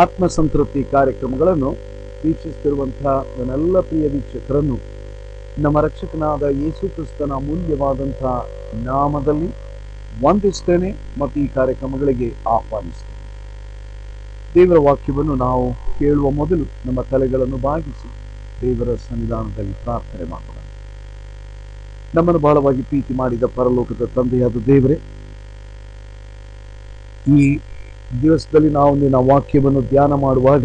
ಆತ್ಮಸಂತೃಪ್ತಿ ಕಾರ್ಯಕ್ರಮಗಳನ್ನು ವೀಕ್ಷಿಸುತ್ತಿರುವಂತಹ ನನ್ನೆಲ್ಲ ಪ್ರಿಯ ವೀಕ್ಷಕರನ್ನು ನಮ್ಮ ರಕ್ಷಕನಾದ ಯೇಸು ಕ್ರಿಸ್ತನ ಅಮೂಲ್ಯವಾದಂತಹ ನಾಮದಲ್ಲಿ ವಂದಿಸ್ತೇನೆ ಮತ್ತು ಈ ಕಾರ್ಯಕ್ರಮಗಳಿಗೆ ಆಹ್ವಾನಿಸ್ತೇನೆ ದೇವರ ವಾಕ್ಯವನ್ನು ನಾವು ಕೇಳುವ ಮೊದಲು ನಮ್ಮ ತಲೆಗಳನ್ನು ಬಾಗಿಸಿ ದೇವರ ಸನ್ನಿಧಾನದಲ್ಲಿ ಪ್ರಾರ್ಥನೆ ಮಾಡೋಣ ನಮ್ಮನ್ನು ಬಹಳವಾಗಿ ಪ್ರೀತಿ ಮಾಡಿದ ಪರಲೋಕದ ತಂದೆಯಾದ ದೇವರೇ ಈ ದಿವಸದಲ್ಲಿ ನಾವು ನಿನ್ನ ವಾಕ್ಯವನ್ನು ಧ್ಯಾನ ಮಾಡುವಾಗ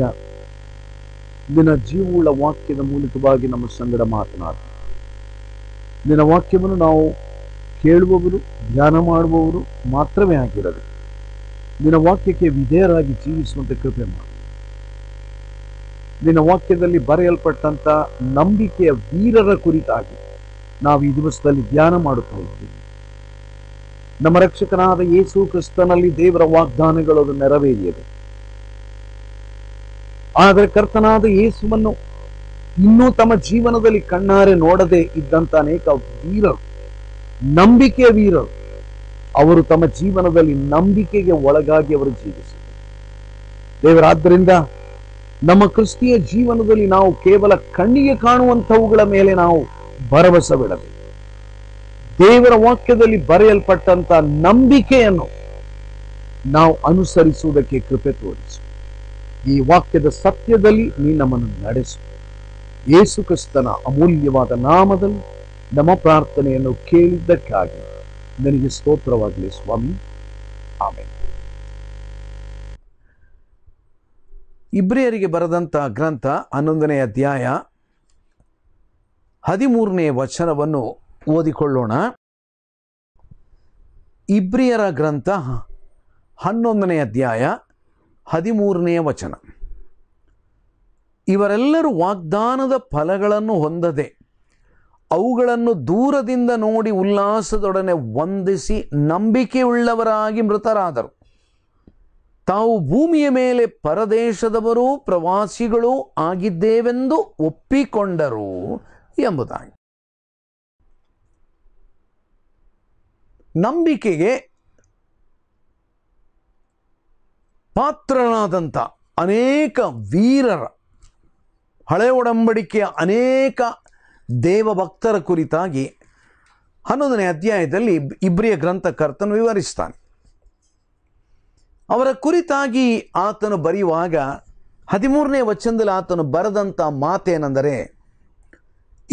ನಿನ್ನ ಜೀವವುಳ್ಳ ವಾಕ್ಯದ ಮೂಲಕವಾಗಿ ನಮ್ಮ ಸಂಗಡ ಮಾತನಾಡ ನಿನ್ನ ವಾಕ್ಯವನ್ನು ನಾವು ಕೇಳುವವರು ಧ್ಯಾನ ಮಾಡುವವರು ಮಾತ್ರವೇ ಆಗಿರಬೇಕು ನಿನ್ನ ವಾಕ್ಯಕ್ಕೆ ವಿಧೇಯರಾಗಿ ಜೀವಿಸುವಂತೆ ಕೃಪೆ ಮಾಡ ನಿನ್ನ ವಾಕ್ಯದಲ್ಲಿ ಬರೆಯಲ್ಪಟ್ಟಂತ ನಂಬಿಕೆಯ ವೀರರ ಕುರಿತಾಗಿ ನಾವು ಈ ದಿವಸದಲ್ಲಿ ಧ್ಯಾನ ಮಾಡುತ್ತಾ ಇದ್ದೀವಿ ನಮ್ಮ ರಕ್ಷಕನಾದ ಯೇಸು ಕ್ರಿಸ್ತನಲ್ಲಿ ದೇವರ ವಾಗ್ದಾನಗಳು ಅದು ನೆರವೇರಿಯದೆ ಆದರೆ ಕರ್ತನಾದ ಯೇಸುವನ್ನು ಇನ್ನೂ ತಮ್ಮ ಜೀವನದಲ್ಲಿ ಕಣ್ಣಾರೆ ನೋಡದೆ ಇದ್ದಂತ ಅನೇಕ ವೀರರು ನಂಬಿಕೆಯ ವೀರರು ಅವರು ತಮ್ಮ ಜೀವನದಲ್ಲಿ ನಂಬಿಕೆಗೆ ಒಳಗಾಗಿ ಅವರು ಜೀವಿಸಿದರು ದೇವರಾದ್ದರಿಂದ ನಮ್ಮ ಕ್ರಿಸ್ತಿಯ ಜೀವನದಲ್ಲಿ ನಾವು ಕೇವಲ ಕಣ್ಣಿಗೆ ಕಾಣುವಂಥವುಗಳ ಮೇಲೆ ನಾವು ಭರವಸೆ ಬಿಡಬೇಕು ದೇವರ ವಾಕ್ಯದಲ್ಲಿ ಬರೆಯಲ್ಪಟ್ಟಂತ ನಂಬಿಕೆಯನ್ನು ನಾವು ಅನುಸರಿಸುವುದಕ್ಕೆ ಕೃಪೆ ತೋರಿಸು ಈ ವಾಕ್ಯದ ಸತ್ಯದಲ್ಲಿ ನೀ ನಮ್ಮನ್ನು ನಡೆಸು ಯೇಸು ಕ್ರಿಸ್ತನ ಅಮೂಲ್ಯವಾದ ನಾಮದಲ್ಲಿ ನಮ್ಮ ಪ್ರಾರ್ಥನೆಯನ್ನು ಕೇಳಿದ್ದಕ್ಕಾಗಿ ನನಗೆ ಸ್ತೋತ್ರವಾಗಲಿ ಸ್ವಾಮಿ ಆಮೇಲೆ ಇಬ್ರಿಯರಿಗೆ ಬರೆದಂತ ಗ್ರಂಥ ಹನ್ನೊಂದನೇ ಅಧ್ಯಾಯ ಹದಿಮೂರನೇ ವಚನವನ್ನು ಓದಿಕೊಳ್ಳೋಣ ಇಬ್ರಿಯರ ಗ್ರಂಥ ಹನ್ನೊಂದನೇ ಅಧ್ಯಾಯ ಹದಿಮೂರನೆಯ ವಚನ ಇವರೆಲ್ಲರೂ ವಾಗ್ದಾನದ ಫಲಗಳನ್ನು ಹೊಂದದೆ ಅವುಗಳನ್ನು ದೂರದಿಂದ ನೋಡಿ ಉಲ್ಲಾಸದೊಡನೆ ವಂದಿಸಿ ನಂಬಿಕೆಯುಳ್ಳವರಾಗಿ ಮೃತರಾದರು ತಾವು ಭೂಮಿಯ ಮೇಲೆ ಪರದೇಶದವರೂ ಪ್ರವಾಸಿಗಳೂ ಆಗಿದ್ದೇವೆಂದು ಒಪ್ಪಿಕೊಂಡರು ಎಂಬುದಾಗಿ ನಂಬಿಕೆಗೆ ಪಾತ್ರನಾದಂಥ ಅನೇಕ ವೀರರ ಹಳೆ ಒಡಂಬಡಿಕೆಯ ಅನೇಕ ದೇವಭಕ್ತರ ಕುರಿತಾಗಿ ಹನ್ನೊಂದನೇ ಅಧ್ಯಾಯದಲ್ಲಿ ಇಬ್ರಿಯ ಗ್ರಂಥಕರ್ತನು ವಿವರಿಸ್ತಾನೆ ಅವರ ಕುರಿತಾಗಿ ಆತನು ಬರೆಯುವಾಗ ಹದಿಮೂರನೇ ವಚನದಲ್ಲಿ ಆತನು ಬರೆದಂಥ ಮಾತೇನೆಂದರೆ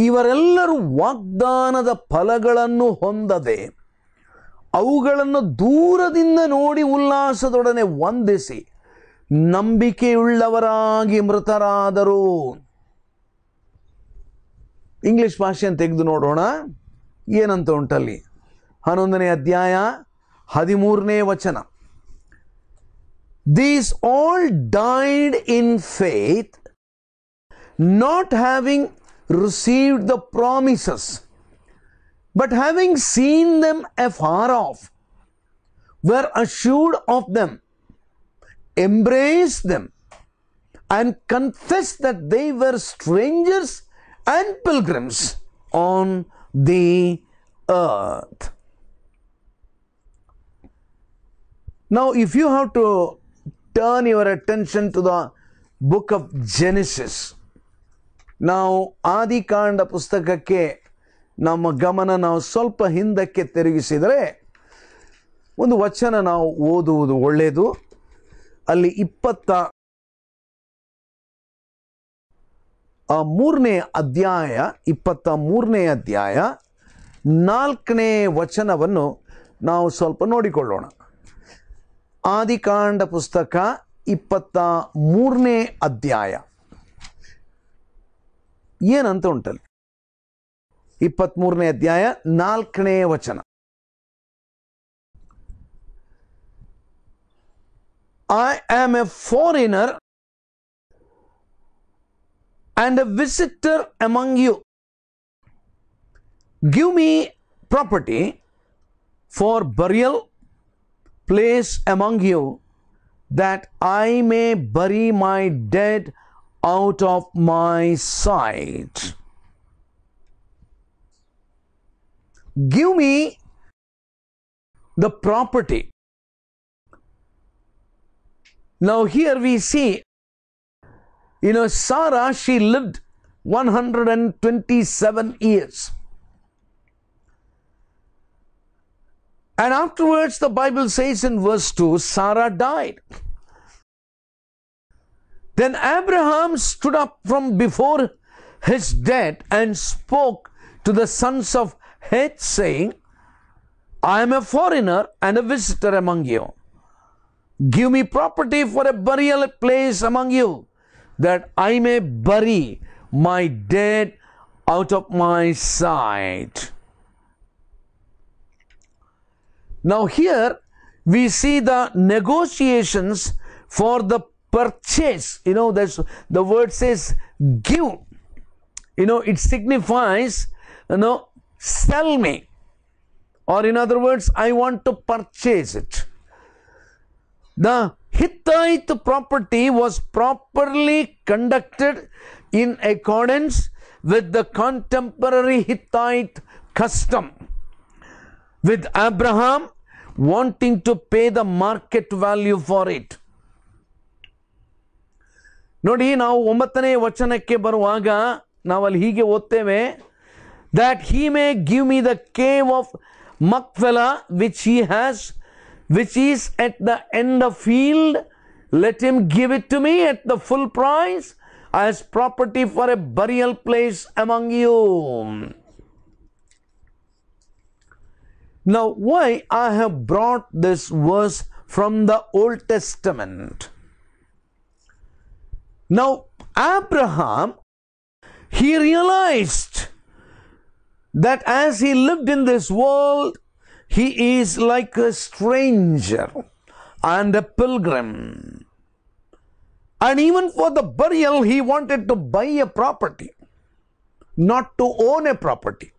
ಇವರೆಲ್ಲರೂ ವಾಗ್ದಾನದ ಫಲಗಳನ್ನು ಹೊಂದದೆ ಅವುಗಳನ್ನು ದೂರದಿಂದ ನೋಡಿ ಉಲ್ಲಾಸದೊಡನೆ ವಂದಿಸಿ ನಂಬಿಕೆಯುಳ್ಳವರಾಗಿ ಮೃತರಾದರು ಇಂಗ್ಲಿಷ್ ಭಾಷೆಯನ್ನು ತೆಗೆದು ನೋಡೋಣ ಏನಂತ ಉಂಟಲ್ಲಿ ಹನ್ನೊಂದನೇ ಅಧ್ಯಾಯ ಹದಿಮೂರನೇ ವಚನ these all died in faith not having received the promises but having seen them afar off, were assured of them, embraced them, and confessed that they were strangers and pilgrims on the earth. Now, if you have to turn your attention to the book of Genesis, ನಾವು ಆದಿಕಾಂಡ ಪುಸ್ತಕಕ್ಕೆ ನಮ್ಮ ಗಮನ ನಾವು ಸ್ವಲ್ಪ ಹಿಂದಕ್ಕೆ ತಿರುಗಿಸಿದರೆ ಒಂದು ವಚನ ನಾವು ಓದುವುದು ಒಳ್ಳೆಯದು ಅಲ್ಲಿ ಇಪ್ಪತ್ತ ಆ ಮೂರನೇ ಅಧ್ಯಾಯ ಇಪ್ಪತ್ತ ಮೂರನೇ ಅಧ್ಯಾಯ ನಾಲ್ಕನೇ ವಚನವನ್ನು ನಾವು ಸ್ವಲ್ಪ ನೋಡಿಕೊಳ್ಳೋಣ ಆದಿಕಾಂಡ ಪುಸ್ತಕ ಇಪ್ಪತ್ತ ಮೂರನೇ ಅಧ್ಯಾಯ ಏನಂತ ಉಂಟಲ್ಲಿ ಇಪ್ಪತ್ತ್ಮೂರನೇ ಅಧ್ಯಾಯ ನಾಲ್ಕನೇ ವಚನ I am a foreigner and a visitor among you give me property for burial place among you that I may bury my dead out of my sight. give me the property. Now, here we see, you know, Sarah, she lived 127 years. And afterwards, the Bible says in verse 2 Sarah died. Then Abraham stood up from before his dead and spoke to the sons of Hate saying, I am a foreigner and a visitor among you. Give me property for a burial place among you, that I may bury my dead out of my sight. Now, here we see the negotiations for the purchase. You know, that's, the word says give. You know, it signifies, you know, sell me. Or in other words, I want to purchase it. The Hittite property was properly conducted in accordance with the contemporary Hittite custom. With Abraham wanting to pay the market value for it. ನೋಡಿ ನಾವು ಒಂಬತ್ತನೇ ವಚನಕ್ಕೆ ಬರುವಾಗ ನಾವಲ್ಲಿ ಹೀಗೆ ಓದ್ತೇವೆ that he may give me the cave of Machpelah which he has, which is at the end of field. Let him give it to me at the full price as property for a burial place among you. Now, why I have brought this verse from the Old Testament? Now, Abraham, he realized that as he lived in this world, he is like a stranger and a pilgrim. And even for the burial, he wanted to buy a property, not to own a property.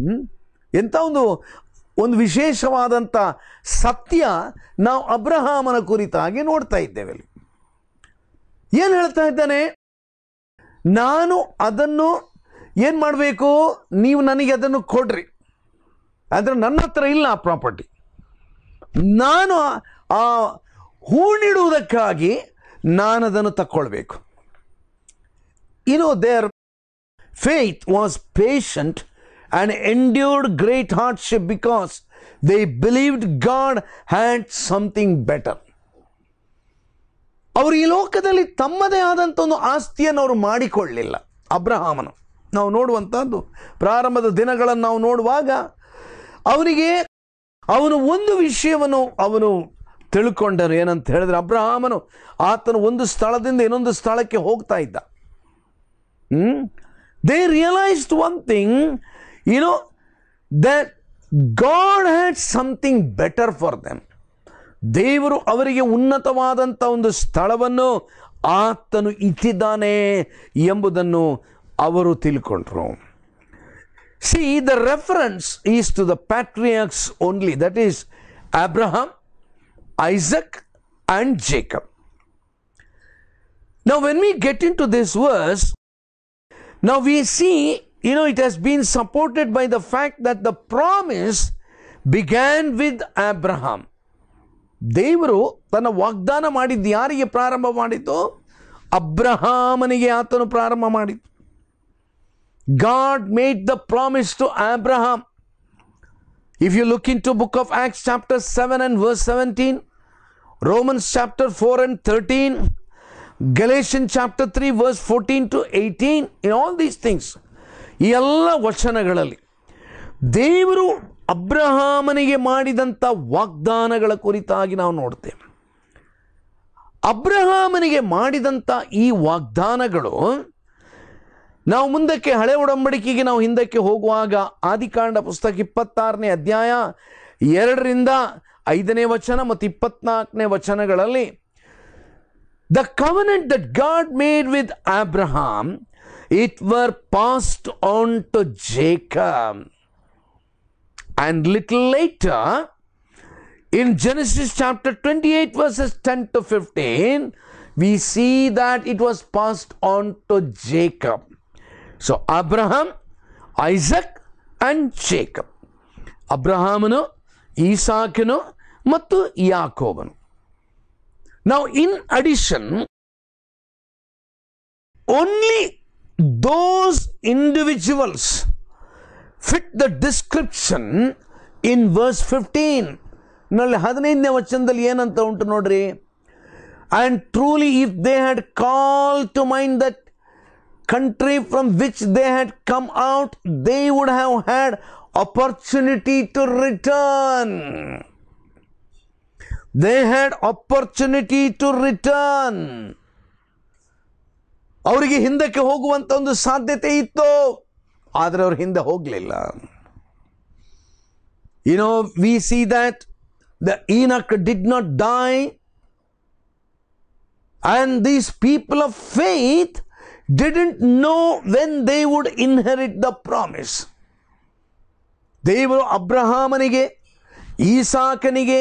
Hmm? ಒಂದು ಒಂದು ವಿಶೇಷವಾದಂಥ ಸತ್ಯ ನಾವು ಅಬ್ರಹಾಮನ ಕುರಿತಾಗಿ ನೋಡ್ತಾ ಇದ್ದೇವೆ ಅಲ್ಲಿ ಏನು ಹೇಳ್ತಾ ಇದ್ದಾನೆ ನಾನು ಅದನ್ನು ಏನು ಮಾಡಬೇಕು ನೀವು ನನಗೆ ಅದನ್ನು ಕೊಡ್ರಿ ಆದರೆ ನನ್ನ ಹತ್ರ ಇಲ್ಲ ಆ ಪ್ರಾಪರ್ಟಿ ನಾನು ಆ ಹೂಣಿಡುವುದಕ್ಕಾಗಿ ನಾನು ಅದನ್ನು ತಕ್ಕೊಳ್ಬೇಕು ಇನ್ನು their faith was patient and endured great hardship because they believed God had something better ಅವರು ಈ ಲೋಕದಲ್ಲಿ ತಮ್ಮದೇ ಆದಂಥ ಒಂದು ಆಸ್ತಿಯನ್ನು ಅವರು ಮಾಡಿಕೊಳ್ಳಲಿಲ್ಲ ಅಬ್ರಹಾಮನು ನಾವು ನೋಡುವಂಥದ್ದು ಪ್ರಾರಂಭದ ದಿನಗಳನ್ನು ನಾವು ನೋಡುವಾಗ ಅವನಿಗೆ ಅವನು ಒಂದು ವಿಷಯವನ್ನು ಅವನು ತಿಳ್ಕೊಂಡನು ಏನಂತ ಹೇಳಿದ್ರೆ ಅಬ್ರಹಾಮನು ಆತನು ಒಂದು ಸ್ಥಳದಿಂದ ಇನ್ನೊಂದು ಸ್ಥಳಕ್ಕೆ ಹೋಗ್ತಾ ಇದ್ದ they realised one thing you know that God had something better for them ದೇವರು ಅವರಿಗೆ ಉನ್ನತವಾದಂಥ ಒಂದು ಸ್ಥಳವನ್ನು ಆತನು ಇಟ್ಟಿದ್ದಾನೆ ಎಂಬುದನ್ನು ಅವರು ತಿಳ್ಕೊಂಡ್ರು See the reference is to the patriarchs only. That is Abraham, Isaac and Jacob. Now, when we get into this verse, now we see, you know, it has been supported by the fact that the promise began with Abraham. ದೇವರು ತನ್ನ ವಾಗ್ದಾನ ಮಾಡಿದ್ದು ಯಾರಿಗೆ ಪ್ರಾರಂಭ ಮಾಡಿತು ಅಬ್ರಹಾಮನಿಗೆ ಆತನು ಪ್ರಾರಂಭ ಮಾಡಿತು God God the promise to to if you look into book of Acts chapter seven and verse seventeen Romans chapter four and 13, Galatian chapter three verse fourteen to eighteen in all these things ಈ ಎಲ್ಲ ವಚನಗಳಲ್ಲಿ ದೇವರು ಅಬ್ರಹಾಮನಿಗೆ ಮಾಡಿದಂಥ ವಾಗ್ದಾನಗಳ ಕುರಿತಾಗಿ ನಾವು ನೋಡ್ತೇವೆ ಅಬ್ರಹಾಮನಿಗೆ ಮಾಡಿದಂಥ ಈ ವಾಗ್ದಾನಗಳು ನಾವು ಮುಂದಕ್ಕೆ ಹಳೆ ಒಡಂಬಡಿಕೆಗೆ ನಾವು ಹಿಂದಕ್ಕೆ ಹೋಗುವಾಗ ಆದಿಕಾಂಡ ಪುಸ್ತಕ ಇಪ್ಪತ್ತಾರನೇ ಅಧ್ಯಾಯ ಎರಡರಿಂದ ಐದನೇ ವಚನ ಮತ್ತು ಇಪ್ಪತ್ನಾಲ್ಕನೇ ವಚನಗಳಲ್ಲಿ the covenant that God made with Abraham it were passed on to Jacob and little later In Genesis chapter 28, verses 10 to 15, we see that it was passed on to Jacob so Abraham Isaac and Jacob ಅಬ್ರಹಾಮನು ಈಸಾಕನು ಮತ್ತು ಯಾಕೋಬನು ನಾವು in addition only those individuals fit the description in verse fifteen ನಲ್ಲಿ ಹದಿನೈದನೇ ವಚನದಲ್ಲಿ ಏನಂತ ಉಂಟು ನೋಡ್ರಿ and truly if they had call to mind that country from which they had come out, they would have had opportunity to return. They had opportunity to return. ಅವರಿಗೆ ಹಿಂದಕ್ಕೆ ಹೋಗುವಂಥ ಒಂದು ಸಾಧ್ಯತೆ ಇತ್ತು ಆದರೆ ಅವರು ಹಿಂದೆ ಹೋಗಲಿಲ್ಲ you know we see that the Enoch did not die and these people of faith didn't know when they would inherit the promise. ದೇವರು ಅಬ್ರಹಾಮನಿಗೆ ಈಸಾಕನಿಗೆ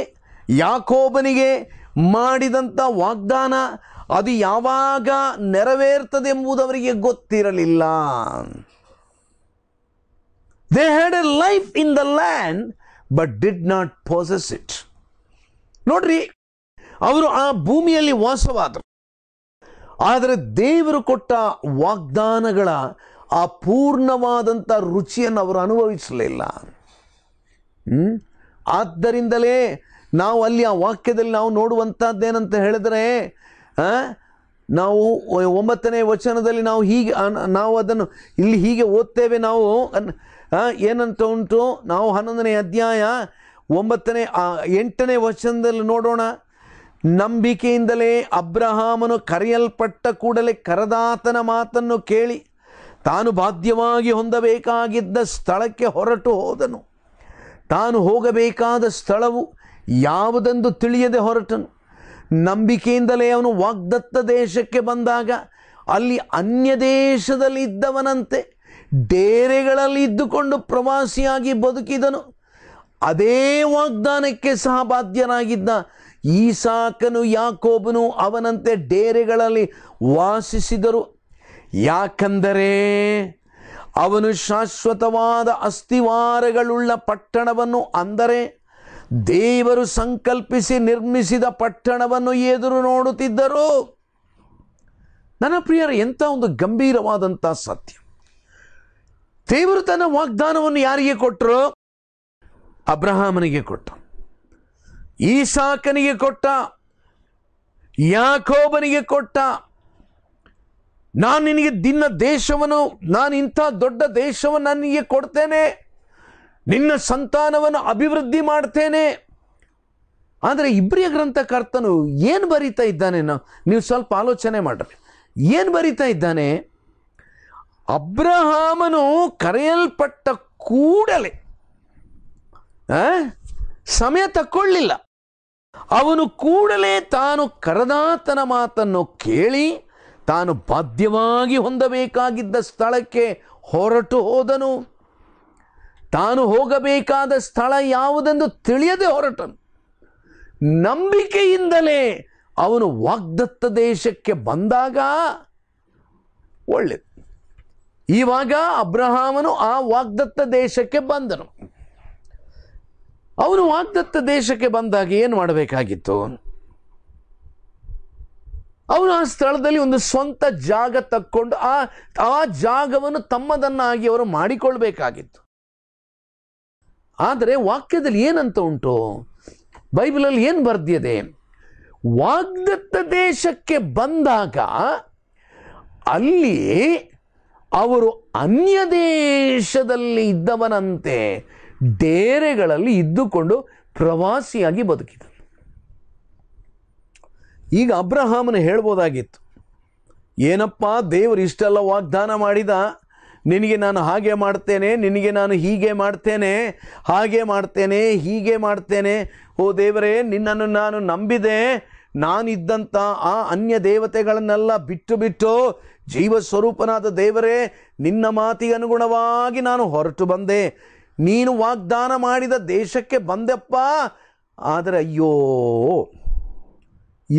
ಯಾಕೋಬನಿಗೆ ಮಾಡಿದಂಥ ವಾಗ್ದಾನ ಅದು ಯಾವಾಗ ನೆರವೇರ್ತದೆ ಎಂಬುದು ಅವರಿಗೆ ಗೊತ್ತಿರಲಿಲ್ಲ they had a life in the land but did not possess it ನೋಡ್ರಿ ಅವರು ಆ ಭೂಮಿಯಲ್ಲಿ ವಾಸವಾದರು ಆದರೆ ದೇವರು ಕೊಟ್ಟ ವಾಗ್ದಾನಗಳ ಆ ಪೂರ್ಣವಾದಂಥ ರುಚಿಯನ್ನು ಅವರು ಅನುಭವಿಸಲಿಲ್ಲ ಆದ್ದರಿಂದಲೇ ನಾವು ಅಲ್ಲಿ ಆ ವಾಕ್ಯದಲ್ಲಿ ನಾವು ನೋಡುವಂಥದ್ದೇನಂತ ಹೇಳಿದ್ರೆ ನಾವು ಒಂಬತ್ತನೇ ವಚನದಲ್ಲಿ ನಾವು ಹೀಗೆ ನಾವು ಅದನ್ನು ಇಲ್ಲಿ ಹೀಗೆ ಓದ್ತೇವೆ ನಾವು ಏನಂತ ಉಂಟು ನಾವು ಹನ್ನೊಂದನೇ ಅಧ್ಯಾಯ ಒಂಬತ್ತನೇ ಎಂಟನೇ ವಚನದಲ್ಲಿ ನೋಡೋಣ ನಂಬಿಕೆಯಿಂದಲೇ ಅಬ್ರಹಾಮನು ಕರೆಯಲ್ಪಟ್ಟ ಕೂಡಲೇ ಕರದಾತನ ಮಾತನ್ನು ಕೇಳಿ ತಾನು ಬಾಧ್ಯವಾಗಿ ಹೊಂದಬೇಕಾಗಿದ್ದ ಸ್ಥಳಕ್ಕೆ ಹೊರಟು ಹೋದನು ತಾನು ಹೋಗಬೇಕಾದ ಸ್ಥಳವು ಯಾವುದೆಂದು ತಿಳಿಯದೆ ಹೊರಟನು ನಂಬಿಕೆಯಿಂದಲೇ ಅವನು ವಾಗ್ದತ್ತ ದೇಶಕ್ಕೆ ಬಂದಾಗ ಅಲ್ಲಿ ಅನ್ಯ ದೇಶದಲ್ಲಿ ಇದ್ದವನಂತೆ ಡೇರೆಗಳಲ್ಲಿ ಇದ್ದುಕೊಂಡು ಪ್ರವಾಸಿಯಾಗಿ ಬದುಕಿದನು ಅದೇ ವಾಗ್ದಾನಕ್ಕೆ ಸಹ ಬಾಧ್ಯನಾಗಿದ್ದ ಈಸಾಕನು ಯಾಕೋಬನು ಅವನಂತೆ ಡೇರೆಗಳಲ್ಲಿ ವಾಸಿಸಿದರು ಯಾಕಂದರೆ ಅವನು ಶಾಶ್ವತವಾದ ಅಸ್ಥಿವಾರಗಳುಳ್ಳ ಪಟ್ಟಣವನ್ನು ಅಂದರೆ ದೇವರು ಸಂಕಲ್ಪಿಸಿ ನಿರ್ಮಿಸಿದ ಪಟ್ಟಣವನ್ನು ಎದುರು ನೋಡುತ್ತಿದ್ದರು ನನ್ನ ಪ್ರಿಯರು ಎಂಥ ಒಂದು ಗಂಭೀರವಾದಂಥ ಸತ್ಯ ದೇವರು ತನ್ನ ವಾಗ್ದಾನವನ್ನು ಯಾರಿಗೆ ಕೊಟ್ಟರು ಅಬ್ರಹಾಮನಿಗೆ ಕೊಟ್ಟರು ಈಸಾಕನಿಗೆ ಕೊಟ್ಟ ಯಾಕೋಬನಿಗೆ ಕೊಟ್ಟ ನಾನು ನಿನಗೆ ದಿನ್ನ ದೇಶವನ್ನು ನಾನು ಇಂಥ ದೊಡ್ಡ ದೇಶವನ್ನು ನಾನು ನಿನಗೆ ಕೊಡ್ತೇನೆ ನಿನ್ನ ಸಂತಾನವನ್ನು ಅಭಿವೃದ್ಧಿ ಮಾಡ್ತೇನೆ ಆದರೆ ಇಬ್ರಿಯ ಗ್ರಂಥಕರ್ತನು ಏನು ಬರೀತಾ ಇದ್ದಾನೆ ನೀವು ಸ್ವಲ್ಪ ಆಲೋಚನೆ ಮಾಡ್ರಿ ಏನು ಬರೀತಾ ಇದ್ದಾನೆ ಅಬ್ರಹಾಮನು ಕರೆಯಲ್ಪಟ್ಟ ಕೂಡಲೇ ಸಮಯ ತಕ್ಕೊಳ್ಳಿಲ್ಲ ಅವನು ಕೂಡಲೇ ತಾನು ಕರದಾತನ ಮಾತನ್ನು ಕೇಳಿ ತಾನು ಬಾಧ್ಯವಾಗಿ ಹೊಂದಬೇಕಾಗಿದ್ದ ಸ್ಥಳಕ್ಕೆ ಹೊರಟು ಹೋದನು ತಾನು ಹೋಗಬೇಕಾದ ಸ್ಥಳ ಯಾವುದೆಂದು ತಿಳಿಯದೆ ಹೊರಟನು ನಂಬಿಕೆಯಿಂದಲೇ ಅವನು ವಾಗ್ದತ್ತ ದೇಶಕ್ಕೆ ಬಂದಾಗ ಒಳ್ಳೆಯದು ಇವಾಗ ಅಬ್ರಹಾಮನು ಆ ವಾಗ್ದತ್ತ ದೇಶಕ್ಕೆ ಬಂದನು ಅವನು ವಾಗ್ದತ್ತ ದೇಶಕ್ಕೆ ಬಂದಾಗ ಏನು ಮಾಡಬೇಕಾಗಿತ್ತು ಅವನು ಆ ಸ್ಥಳದಲ್ಲಿ ಒಂದು ಸ್ವಂತ ಜಾಗ ತಕ್ಕೊಂಡು ಆ ಆ ಜಾಗವನ್ನು ತಮ್ಮದನ್ನಾಗಿ ಅವರು ಮಾಡಿಕೊಳ್ಬೇಕಾಗಿತ್ತು ಆದರೆ ವಾಕ್ಯದಲ್ಲಿ ಏನಂತ ಉಂಟು ಬೈಬಲಲ್ಲಿ ಏನು ಬರ್ದಿದೆ ವಾಗ್ದತ್ತ ದೇಶಕ್ಕೆ ಬಂದಾಗ ಅಲ್ಲಿ ಅವರು ಅನ್ಯ ದೇಶದಲ್ಲಿ ಇದ್ದವನಂತೆ ಡೇರೆಗಳಲ್ಲಿ ಇದ್ದುಕೊಂಡು ಪ್ರವಾಸಿಯಾಗಿ ಬದುಕಿದನು ಈಗ ಅಬ್ರಹಾಮನ ಹೇಳ್ಬೋದಾಗಿತ್ತು ಏನಪ್ಪ ದೇವರು ಇಷ್ಟೆಲ್ಲ ವಾಗ್ದಾನ ಮಾಡಿದ ನಿನಗೆ ನಾನು ಹಾಗೆ ಮಾಡ್ತೇನೆ ನಿನಗೆ ನಾನು ಹೀಗೆ ಮಾಡ್ತೇನೆ ಹಾಗೆ ಮಾಡ್ತೇನೆ ಹೀಗೆ ಮಾಡ್ತೇನೆ ಓ ದೇವರೇ ನಿನ್ನನ್ನು ನಾನು ನಂಬಿದೆ ನಾನಿದ್ದಂಥ ಆ ಅನ್ಯ ದೇವತೆಗಳನ್ನೆಲ್ಲ ಬಿಟ್ಟು ಬಿಟ್ಟು ಜೀವಸ್ವರೂಪನಾದ ಸ್ವರೂಪನಾದ ದೇವರೇ ನಿನ್ನ ಮಾತಿಗೆ ಅನುಗುಣವಾಗಿ ನಾನು ಹೊರಟು ಬಂದೆ ನೀನು ವಾಗ್ದಾನ ಮಾಡಿದ ದೇಶಕ್ಕೆ ಬಂದೆಪ್ಪ ಆದರೆ ಅಯ್ಯೋ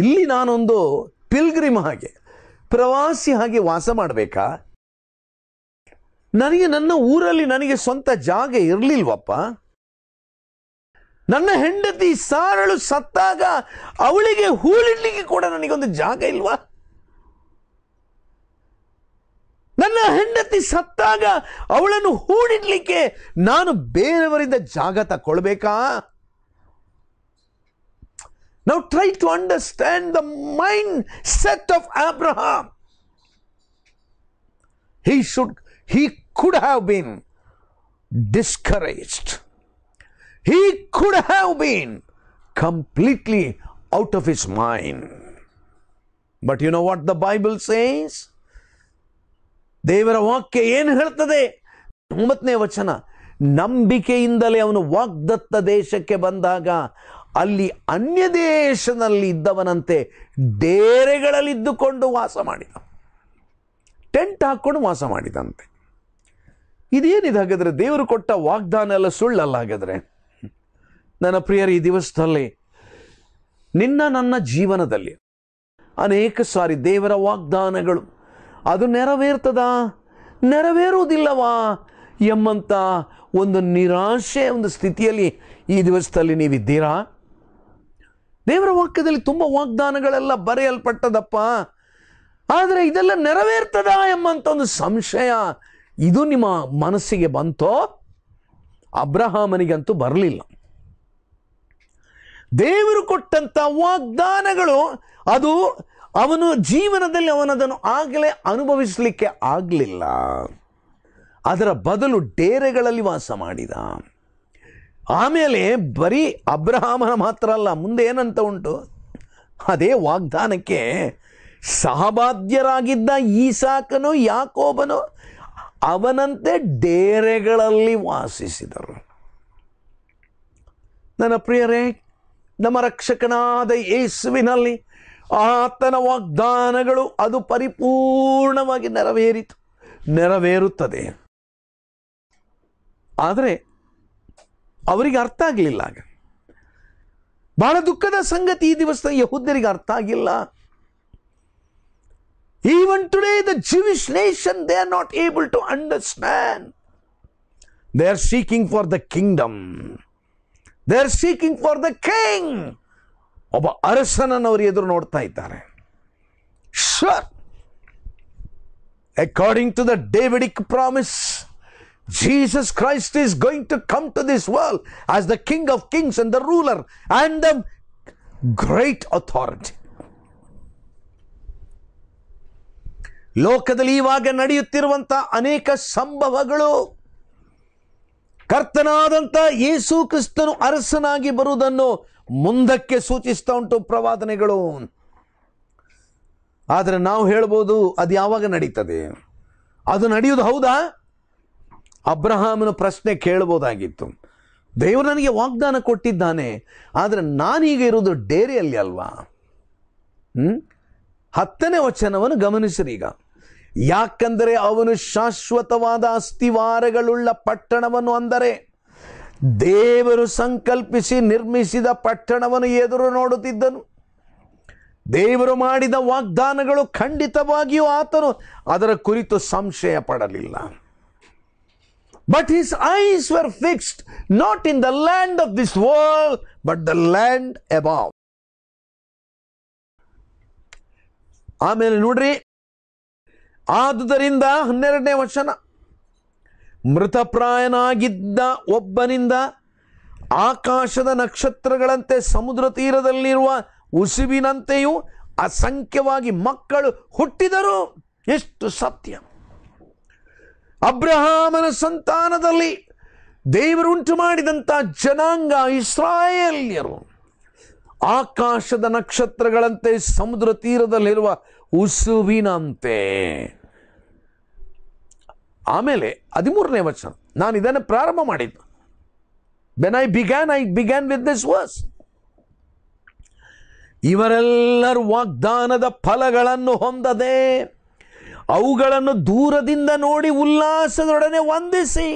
ಇಲ್ಲಿ ನಾನೊಂದು ಪಿಲ್ಗ್ರಿಮ್ ಹಾಗೆ ಪ್ರವಾಸಿ ಹಾಗೆ ವಾಸ ಮಾಡಬೇಕಾ ನನಗೆ ನನ್ನ ಊರಲ್ಲಿ ನನಗೆ ಸ್ವಂತ ಜಾಗ ಇರಲಿಲ್ವಪ್ಪ ನನ್ನ ಹೆಂಡತಿ ಸಾರಳು ಸತ್ತಾಗ ಅವಳಿಗೆ ಹೂಳಿಡ್ಲಿಕ್ಕೆ ಕೂಡ ನನಗೊಂದು ಜಾಗ ಇಲ್ವಾ ನನ್ನ ಹೆಂಡತಿ ಸತ್ತಾಗ ಅವಳನ್ನು ಹೂಡಿಡ್ಲಿಕ್ಕೆ ನಾನು ಬೇರೆಯವರಿಂದ ಜಾಗ ತಕ್ಕೊಳ್ಬೇಕಾ ನಾವು try to understand the mind set of Abraham he should he could have been discouraged he could have been completely out of his mind but you know what the bible says ದೇವರ ವಾಕ್ಯ ಏನು ಹೇಳ್ತದೆ ಒಂಬತ್ತನೇ ವಚನ ನಂಬಿಕೆಯಿಂದಲೇ ಅವನು ವಾಗ್ದತ್ತ ದೇಶಕ್ಕೆ ಬಂದಾಗ ಅಲ್ಲಿ ಅನ್ಯ ದೇಶದಲ್ಲಿ ಇದ್ದವನಂತೆ ಡೇರೆಗಳಲ್ಲಿದ್ದುಕೊಂಡು ವಾಸ ಮಾಡಿದ ಟೆಂಟ್ ಹಾಕ್ಕೊಂಡು ವಾಸ ಮಾಡಿದಂತೆ ಇದೇನಿದೆ ಹಾಗಾದರೆ ದೇವರು ಕೊಟ್ಟ ವಾಗ್ದಾನ ಎಲ್ಲ ಸುಳ್ಳಲ್ಲ ಹಾಗಾದರೆ ನನ್ನ ಪ್ರಿಯರು ಈ ದಿವಸದಲ್ಲಿ ನಿನ್ನ ನನ್ನ ಜೀವನದಲ್ಲಿ ಅನೇಕ ಸಾರಿ ದೇವರ ವಾಗ್ದಾನಗಳು ಅದು ನೆರವೇರ್ತದ ನೆರವೇರುವುದಿಲ್ಲವಾ ಎಂಬಂಥ ಒಂದು ನಿರಾಶೆ ಒಂದು ಸ್ಥಿತಿಯಲ್ಲಿ ಈ ದಿವಸದಲ್ಲಿ ನೀವಿದ್ದೀರಾ ದೇವರ ವಾಕ್ಯದಲ್ಲಿ ತುಂಬ ವಾಗ್ದಾನಗಳೆಲ್ಲ ಬರೆಯಲ್ಪಟ್ಟದಪ್ಪ ಆದರೆ ಇದೆಲ್ಲ ನೆರವೇರ್ತದ ಎಂಬಂಥ ಒಂದು ಸಂಶಯ ಇದು ನಿಮ್ಮ ಮನಸ್ಸಿಗೆ ಬಂತೋ ಅಬ್ರಹಾಮನಿಗಂತೂ ಬರಲಿಲ್ಲ ದೇವರು ಕೊಟ್ಟಂಥ ವಾಗ್ದಾನಗಳು ಅದು ಅವನು ಜೀವನದಲ್ಲಿ ಅವನದನ್ನು ಆಗಲೇ ಅನುಭವಿಸಲಿಕ್ಕೆ ಆಗಲಿಲ್ಲ ಅದರ ಬದಲು ಡೇರೆಗಳಲ್ಲಿ ವಾಸ ಮಾಡಿದ ಆಮೇಲೆ ಬರೀ ಅಬ್ರಹಾಮನ ಮಾತ್ರ ಅಲ್ಲ ಮುಂದೆ ಏನಂತ ಉಂಟು ಅದೇ ವಾಗ್ದಾನಕ್ಕೆ ಸಹಬಾಧ್ಯರಾಗಿದ್ದ ಸಾಕನು ಯಾಕೋಬನೋ ಅವನಂತೆ ಡೇರೆಗಳಲ್ಲಿ ವಾಸಿಸಿದರು ನನ್ನ ಪ್ರಿಯರೇ ನಮ್ಮ ರಕ್ಷಕನಾದ ಯೇಸುವಿನಲ್ಲಿ ಆತನ ವಾಗ್ದಾನಗಳು ಅದು ಪರಿಪೂರ್ಣವಾಗಿ ನೆರವೇರಿತು ನೆರವೇರುತ್ತದೆ ಆದರೆ ಅವರಿಗೆ ಅರ್ಥ ಆಗಲಿಲ್ಲ ಆಗ ಬಹಳ ದುಃಖದ ಸಂಗತಿ ಈ ದಿವಸ ಯಹುದ್ದರಿಗೆ ಅರ್ಥ ಆಗಿಲ್ಲ even today the Jewish nation they are not able to understand they are seeking for the kingdom they are seeking for the king ಒಬ್ಬ ಅವರು ಎದುರು ನೋಡ್ತಾ ಇದ್ದಾರೆ ಶ according to the Davidic promise Jesus Christ is going to come to this world as the king of kings and the ruler and the great authority ಲೋಕದಲ್ಲಿ ಇವಾಗ ನಡೆಯುತ್ತಿರುವಂಥ ಅನೇಕ ಸಂಭವಗಳು ಕರ್ತನಾದಂಥ ಯೇಸು ಕ್ರಿಸ್ತನು ಅರಸನಾಗಿ ಬರುವುದನ್ನು ಮುಂದಕ್ಕೆ ಸೂಚಿಸ್ತಾ ಉಂಟು ಪ್ರವಾದನೆಗಳು ಆದರೆ ನಾವು ಹೇಳ್ಬೋದು ಅದು ಯಾವಾಗ ನಡೀತದೆ ಅದು ನಡೆಯೋದು ಹೌದಾ ಅಬ್ರಹಾಮನ ಪ್ರಶ್ನೆ ಕೇಳ್ಬೋದಾಗಿತ್ತು ದೇವರು ನನಗೆ ವಾಗ್ದಾನ ಕೊಟ್ಟಿದ್ದಾನೆ ಆದರೆ ನಾನೀಗ ಇರೋದು ಡೇರಿಯಲ್ಲಿ ಅಲ್ವಾ ಹ್ಞೂ ಹತ್ತನೇ ವಚನವನ್ನು ಈಗ ಯಾಕಂದರೆ ಅವನು ಶಾಶ್ವತವಾದ ಅಸ್ಥಿವಾರಗಳುಳ್ಳ ಪಟ್ಟಣವನ್ನು ಅಂದರೆ ದೇವರು ಸಂಕಲ್ಪಿಸಿ ನಿರ್ಮಿಸಿದ ಪಟ್ಟಣವನ್ನು ಎದುರು ನೋಡುತ್ತಿದ್ದನು ದೇವರು ಮಾಡಿದ ವಾಗ್ದಾನಗಳು ಖಂಡಿತವಾಗಿಯೂ ಆತನು ಅದರ ಕುರಿತು ಸಂಶಯ ಪಡಲಿಲ್ಲ but his eyes were fixed not in the land of this world but the land above ಆಮೇಲೆ ನೋಡ್ರಿ ಆದುದರಿಂದ ಹನ್ನೆರಡನೇ ವಚನ ಮೃತಪ್ರಾಯನಾಗಿದ್ದ ಒಬ್ಬನಿಂದ ಆಕಾಶದ ನಕ್ಷತ್ರಗಳಂತೆ ಸಮುದ್ರ ತೀರದಲ್ಲಿರುವ ಉಸುವಿನಂತೆಯೂ ಅಸಂಖ್ಯವಾಗಿ ಮಕ್ಕಳು ಹುಟ್ಟಿದರು ಎಷ್ಟು ಸತ್ಯ ಅಬ್ರಹಾಮನ ಸಂತಾನದಲ್ಲಿ ದೇವರುಂಟು ಮಾಡಿದಂಥ ಜನಾಂಗ ಇಸ್ರಾಯೇಲ್ಯರು ಆಕಾಶದ ನಕ್ಷತ್ರಗಳಂತೆ ಸಮುದ್ರ ತೀರದಲ್ಲಿರುವ ಉಸುವಿನಂತೆ ಆಮೇಲೆ ಹದಿಮೂರನೇ ವಚನ ನಾನು ಇದನ್ನು ಪ್ರಾರಂಭ ಮಾಡಿದ್ದು when I began I began with this verse ಇವರೆಲ್ಲರೂ ವಾಗ್ದಾನದ ಫಲಗಳನ್ನು ಹೊಂದದೆ ಅವುಗಳನ್ನು ದೂರದಿಂದ ನೋಡಿ ಉಲ್ಲಾಸದೊಡನೆ ವಂದಿಸಿ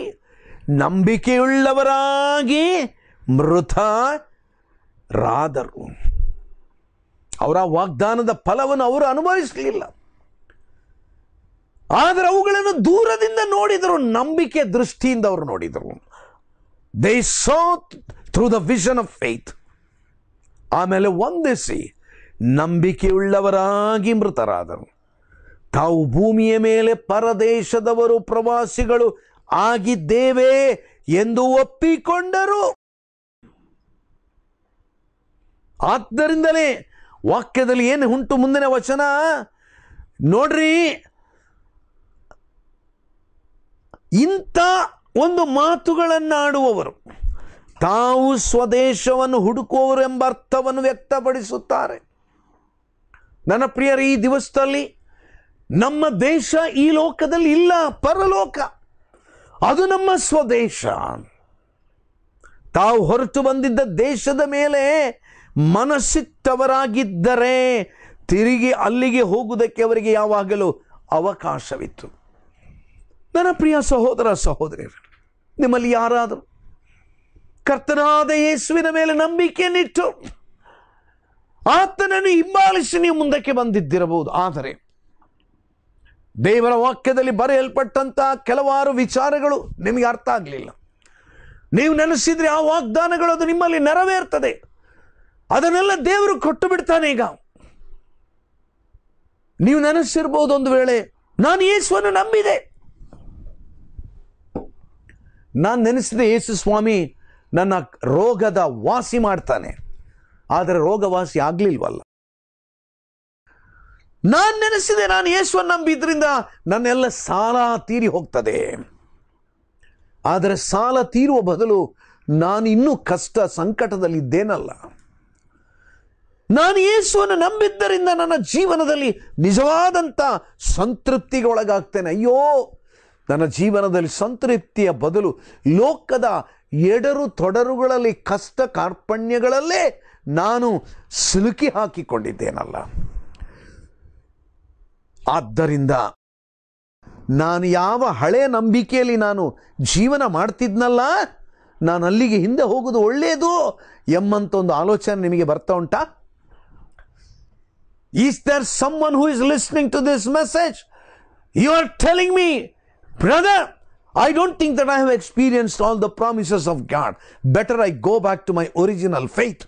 ನಂಬಿಕೆಯುಳ್ಳವರಾಗಿ ಮೃತ ರಾದರು ಅವರ ವಾಗ್ದಾನದ ಫಲವನ್ನು ಅವರು ಅನುಭವಿಸಲಿಲ್ಲ ಆದರೆ ಅವುಗಳನ್ನು ದೂರದಿಂದ ನೋಡಿದರು ನಂಬಿಕೆ ದೃಷ್ಟಿಯಿಂದ ಅವರು ನೋಡಿದರು they saw through the vision of faith ಆಮೇಲೆ ಒಂದಿಸಿ ನಂಬಿಕೆಯುಳ್ಳವರಾಗಿ ಮೃತರಾದರು ತಾವು ಭೂಮಿಯ ಮೇಲೆ ಪರದೇಶದವರು ಪ್ರವಾಸಿಗಳು ಆಗಿದ್ದೇವೆ ಎಂದು ಒಪ್ಪಿಕೊಂಡರು ಆದ್ದರಿಂದಲೇ ವಾಕ್ಯದಲ್ಲಿ ಏನು ಉಂಟು ಮುಂದಿನ ವಚನ ನೋಡ್ರಿ ಇಂಥ ಒಂದು ಮಾತುಗಳನ್ನಾಡುವವರು ತಾವು ಸ್ವದೇಶವನ್ನು ಹುಡುಕುವವರು ಎಂಬ ಅರ್ಥವನ್ನು ವ್ಯಕ್ತಪಡಿಸುತ್ತಾರೆ ನನ್ನ ಪ್ರಿಯರ ಈ ದಿವಸದಲ್ಲಿ ನಮ್ಮ ದೇಶ ಈ ಲೋಕದಲ್ಲಿ ಇಲ್ಲ ಪರಲೋಕ ಅದು ನಮ್ಮ ಸ್ವದೇಶ ತಾವು ಹೊರತು ಬಂದಿದ್ದ ದೇಶದ ಮೇಲೆ ಮನಸ್ಸಿತ್ತವರಾಗಿದ್ದರೆ ತಿರುಗಿ ಅಲ್ಲಿಗೆ ಹೋಗುವುದಕ್ಕೆ ಅವರಿಗೆ ಯಾವಾಗಲೂ ಅವಕಾಶವಿತ್ತು ನನ್ನ ಪ್ರಿಯ ಸಹೋದರ ಸಹೋದರಿಯರು ನಿಮ್ಮಲ್ಲಿ ಯಾರಾದರೂ ಕರ್ತನಾದ ಯೇಸುವಿನ ಮೇಲೆ ನಂಬಿಕೆಯನ್ನಿಟ್ಟು ಆತನನ್ನು ಹಿಂಬಾಲಿಸಿ ನೀವು ಮುಂದಕ್ಕೆ ಬಂದಿದ್ದಿರಬಹುದು ಆದರೆ ದೇವರ ವಾಕ್ಯದಲ್ಲಿ ಬರೆಯಲ್ಪಟ್ಟಂತಹ ಕೆಲವಾರು ವಿಚಾರಗಳು ನಿಮಗೆ ಅರ್ಥ ಆಗಲಿಲ್ಲ ನೀವು ನೆನೆಸಿದ್ರೆ ಆ ವಾಗ್ದಾನಗಳು ಅದು ನಿಮ್ಮಲ್ಲಿ ನೆರವೇರ್ತದೆ ಅದನ್ನೆಲ್ಲ ದೇವರು ಕೊಟ್ಟು ಬಿಡ್ತಾನೆ ಈಗ ನೀವು ನೆನೆಸಿರ್ಬೋದು ಒಂದು ವೇಳೆ ನಾನು ಯೇಸುವನ್ನು ನಂಬಿದೆ ನಾನು ನೆನೆಸಿದೆ ಯೇಸು ಸ್ವಾಮಿ ನನ್ನ ರೋಗದ ವಾಸಿ ಮಾಡ್ತಾನೆ ಆದರೆ ರೋಗ ವಾಸಿ ಆಗಲಿಲ್ವಲ್ಲ ನಾನು ನೆನೆಸಿದೆ ನಾನು ಯೇಸುವನ್ನು ನಂಬಿದ್ರಿಂದ ನನ್ನೆಲ್ಲ ಸಾಲ ತೀರಿ ಹೋಗ್ತದೆ ಆದರೆ ಸಾಲ ತೀರುವ ಬದಲು ನಾನು ಇನ್ನೂ ಕಷ್ಟ ಸಂಕಟದಲ್ಲಿದ್ದೇನಲ್ಲ ನಾನು ಯೇಸುವನ್ನು ನಂಬಿದ್ದರಿಂದ ನನ್ನ ಜೀವನದಲ್ಲಿ ನಿಜವಾದಂಥ ಸಂತೃಪ್ತಿಗೆ ಒಳಗಾಗ್ತೇನೆ ಅಯ್ಯೋ ನನ್ನ ಜೀವನದಲ್ಲಿ ಸಂತೃಪ್ತಿಯ ಬದಲು ಲೋಕದ ಎಡರು ತೊಡರುಗಳಲ್ಲಿ ಕಷ್ಟ ಕಾರ್ಪಣ್ಯಗಳಲ್ಲೇ ನಾನು ಸಿಲುಕಿ ಹಾಕಿಕೊಂಡಿದ್ದೇನಲ್ಲ ಆದ್ದರಿಂದ ನಾನು ಯಾವ ಹಳೆ ನಂಬಿಕೆಯಲ್ಲಿ ನಾನು ಜೀವನ ಮಾಡ್ತಿದ್ನಲ್ಲ ನಾನು ಅಲ್ಲಿಗೆ ಹಿಂದೆ ಹೋಗೋದು ಒಳ್ಳೆಯದು ಎಂಬಂತ ಒಂದು ಆಲೋಚನೆ ನಿಮಗೆ ಬರ್ತಾ ಉಂಟಾ is there someone who is listening to this message you are telling me Brother, I don't think that I have experienced all the promises of God. Better I go back to my original faith.